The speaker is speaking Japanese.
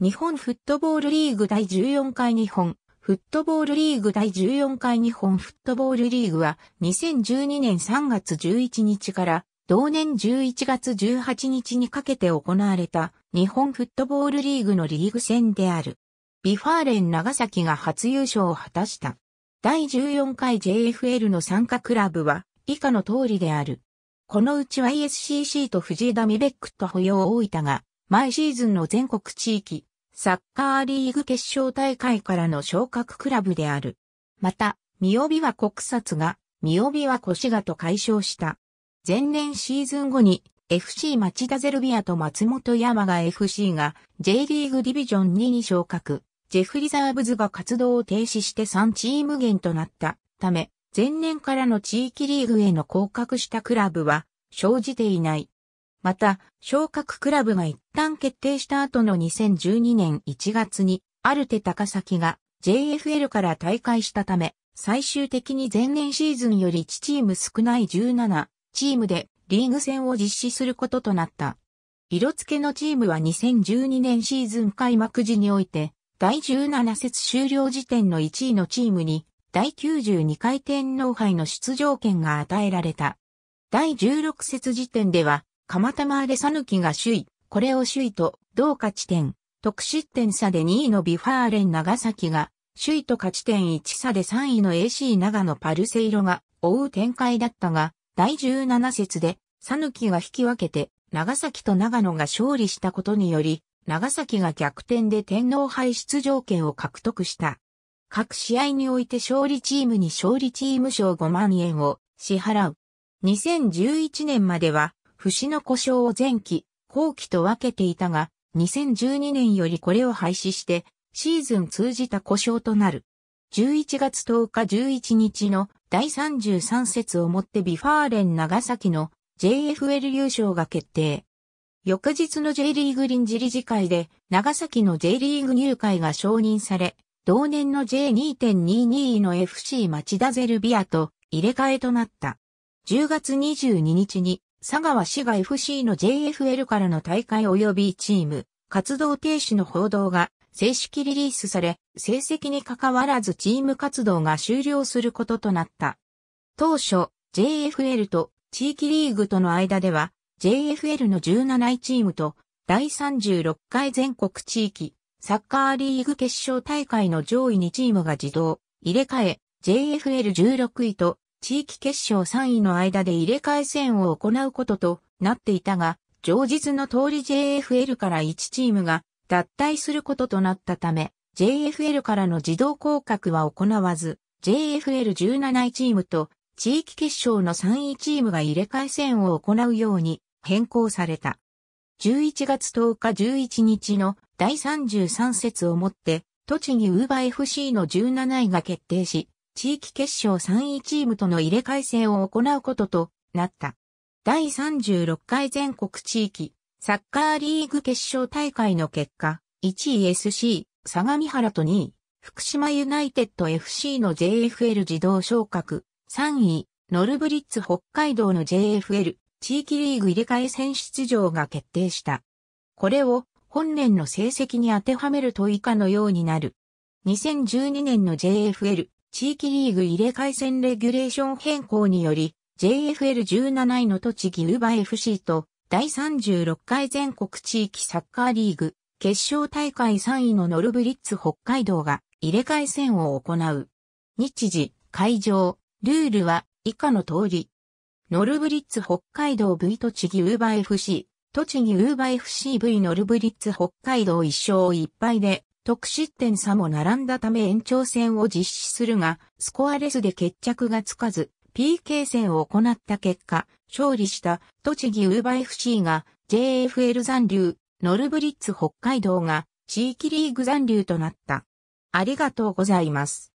日本フットボールリーグ第14回日本、フットボールリーグ第14回日本フットボールリーグは2012年3月11日から同年11月18日にかけて行われた日本フットボールリーグのリーグ戦である。ビファーレン長崎が初優勝を果たした。第14回 JFL の参加クラブは以下の通りである。このうち YSCC と藤枝ミベックと保養大分が毎シーズンの全国地域、サッカーリーグ決勝大会からの昇格クラブである。また、三帯は国札が、三帯は越賀と解消した。前年シーズン後に FC 町田ゼルビアと松本山が FC が J リーグディビジョン2に昇格。ジェフリザーブズが活動を停止して3チーム減となったため、前年からの地域リーグへの降格したクラブは生じていない。また、昇格クラブが一旦決定した後の2012年1月に、アルテ高崎が JFL から退会したため、最終的に前年シーズンより1チーム少ない17チームでリーグ戦を実施することとなった。色付けのチームは2012年シーズン開幕時において、第17節終了時点の1位のチームに、第92回天皇杯の出場権が与えられた。第16節時点では、釜玉アレサヌキが首位、これを首位と、同価値点、得失点差で2位のビファーレン長崎が、首位と勝ち点1差で3位の AC 長野パルセイロが追う展開だったが、第17節で、サヌキが引き分けて、長崎と長野が勝利したことにより、長崎が逆転で天皇杯出場権を獲得した。各試合において勝利チームに勝利チーム賞5万円を支払う。2011年までは節の故障を前期、後期と分けていたが、2012年よりこれを廃止して、シーズン通じた故障となる。11月10日11日の第33節をもってビファーレン長崎の JFL 優勝が決定。翌日の J リーグ臨時理事会で長崎の J リーグ入会が承認され、同年の J2.22 位の FC 町田ゼルビアと入れ替えとなった。10月22日に佐川市が FC の JFL からの大会及びチーム、活動停止の報道が正式リリースされ、成績に関わらずチーム活動が終了することとなった。当初、JFL と地域リーグとの間では、JFL の17位チームと、第36回全国地域、サッカーリーグ決勝大会の上位2チームが自動、入れ替え、JFL16 位と地域決勝3位の間で入れ替え戦を行うこととなっていたが、上述の通り JFL から1チームが脱退することとなったため、JFL からの自動降格は行わず、JFL17 位チームと地域決勝の3位チームが入れ替え戦を行うように変更された。11月10日11日の第33節をもって、栃木ウーバー FC の17位が決定し、地域決勝3位チームとの入れ替え戦を行うこととなった。第36回全国地域サッカーリーグ決勝大会の結果、1位 SC、相模原と2位、福島ユナイテッド FC の JFL 自動昇格、3位、ノルブリッツ北海道の JFL 地域リーグ入れ替え戦出場が決定した。これを本年の成績に当てはめると以下のようになる。2012年の JFL 地域リーグ入れ替え戦レギュレーション変更により、JFL17 位の栃木ウーバー FC と第36回全国地域サッカーリーグ決勝大会3位のノルブリッツ北海道が入れ替え戦を行う。日時、会場、ルールは以下の通り。ノルブリッツ北海道 V 栃木ウーバー FC、栃木ウーバー FCV ノルブリッツ北海道1勝1敗で得失点差も並んだため延長戦を実施するが、スコアレスで決着がつかず、PK 戦を行った結果、勝利した栃木ウーバ FC が JFL 残留、ノルブリッツ北海道が地域リーグ残留となった。ありがとうございます。